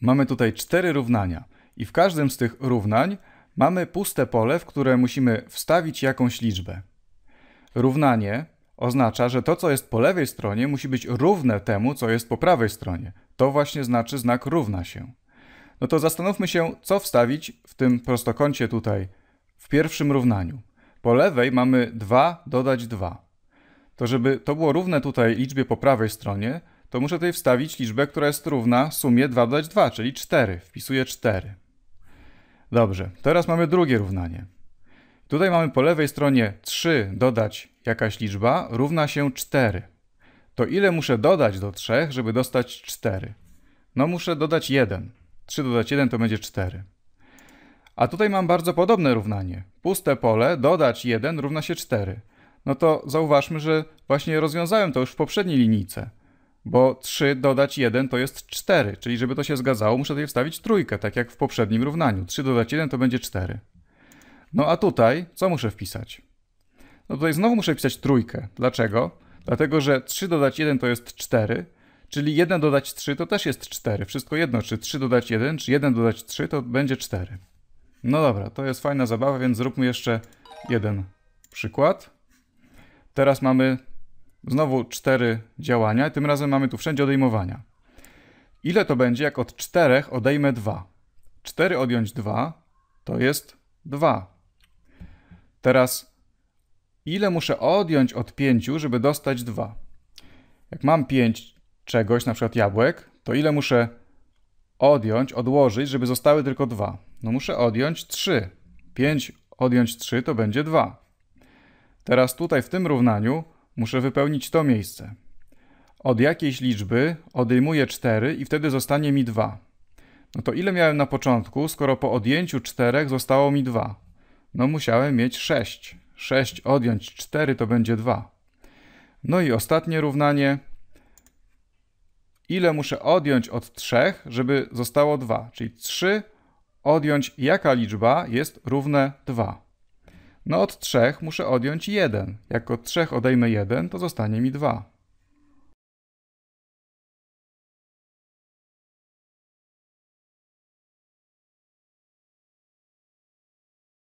Mamy tutaj cztery równania i w każdym z tych równań mamy puste pole, w które musimy wstawić jakąś liczbę. Równanie oznacza, że to, co jest po lewej stronie, musi być równe temu, co jest po prawej stronie. To właśnie znaczy znak równa się. No to zastanówmy się, co wstawić w tym prostokącie tutaj, w pierwszym równaniu. Po lewej mamy 2 dodać 2. To żeby to było równe tutaj liczbie po prawej stronie, to muszę tutaj wstawić liczbę, która jest równa sumie 2 dodać 2, czyli 4. Wpisuję 4. Dobrze, teraz mamy drugie równanie. Tutaj mamy po lewej stronie 3 dodać jakaś liczba równa się 4. To ile muszę dodać do 3, żeby dostać 4? No muszę dodać 1. 3 dodać 1 to będzie 4. A tutaj mam bardzo podobne równanie. Puste pole dodać 1 równa się 4. No to zauważmy, że właśnie rozwiązałem to już w poprzedniej linijce bo 3 dodać 1 to jest 4, czyli żeby to się zgadzało, muszę tutaj wstawić trójkę, tak jak w poprzednim równaniu. 3 dodać 1 to będzie 4. No a tutaj co muszę wpisać? No tutaj znowu muszę pisać trójkę. Dlaczego? Dlatego, że 3 dodać 1 to jest 4, czyli 1 dodać 3 to też jest 4. Wszystko jedno, czy 3 dodać 1, czy 1 dodać 3 to będzie 4. No dobra, to jest fajna zabawa, więc zróbmy jeszcze jeden przykład. Teraz mamy Znowu cztery działania, tym razem mamy tu wszędzie odejmowania. Ile to będzie, jak od czterech odejmę 2? 4 odjąć 2 to jest 2. Teraz ile muszę odjąć od 5, żeby dostać 2? Jak mam 5 czegoś, na przykład jabłek, to ile muszę odjąć, odłożyć, żeby zostały tylko 2? No muszę odjąć 3. 5 odjąć 3 to będzie 2. Teraz tutaj w tym równaniu Muszę wypełnić to miejsce. Od jakiejś liczby odejmuję 4 i wtedy zostanie mi 2. No to ile miałem na początku, skoro po odjęciu 4 zostało mi 2? No musiałem mieć 6. 6 odjąć 4 to będzie 2. No i ostatnie równanie. Ile muszę odjąć od 3, żeby zostało 2? Czyli 3 odjąć jaka liczba jest równe 2. No od trzech muszę odjąć jeden. Jak od trzech odejmę jeden, to zostanie mi dwa.